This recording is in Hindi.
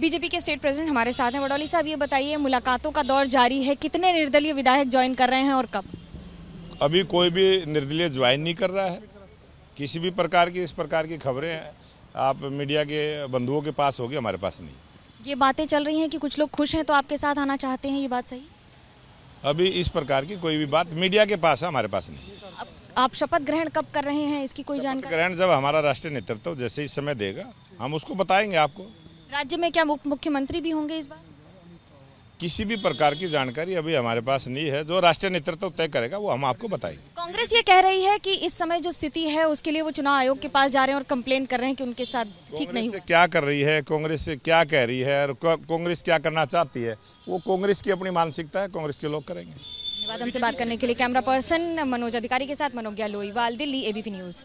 बीजेपी के स्टेट प्रेसिडेंट हमारे साथ हैं वडौली साहब ये बताइए मुलाकातों का दौर जारी है कितने निर्दलीय विधायक ज्वाइन कर रहे हैं और कब अभी कोई भी निर्दलीय ज्वाइन नहीं कर रहा है किसी भी प्रकार की इस प्रकार की खबरें आप मीडिया के बंधुओं के पास होगी हमारे पास नहीं ये बातें चल रही हैं कि कुछ लोग खुश हैं तो आपके साथ आना चाहते हैं ये बात सही अभी इस प्रकार की कोई भी बात मीडिया के पास है हमारे पास नहीं अब आप शपथ ग्रहण कब कर रहे हैं इसकी कोई जानकारी ग्रहण जब हमारा राष्ट्रीय नेतृत्व जैसे इस समय देगा हम उसको बताएंगे आपको राज्य में क्या मुख्यमंत्री भी होंगे इस बार किसी भी प्रकार की जानकारी अभी हमारे पास नहीं है जो राष्ट्रीय नेतृत्व तय करेगा वो हम आपको बताएंगे कांग्रेस ये कह रही है कि इस समय जो स्थिति है उसके लिए वो चुनाव आयोग के पास जा रहे हैं और कंप्लेन कर रहे हैं कि उनके साथ ठीक नहीं क्या कर रही है कांग्रेस क्या कह रही है और कांग्रेस क्या करना चाहती है वो कांग्रेस की अपनी मानसिकता है कांग्रेस के लोग करेंगे धन्यवाद हमसे बात करने के लिए कैमरा पर्सन मनोज अधिकारी के साथ मनोज्ञा लोईवाल दिल्ली एबीपी न्यूज़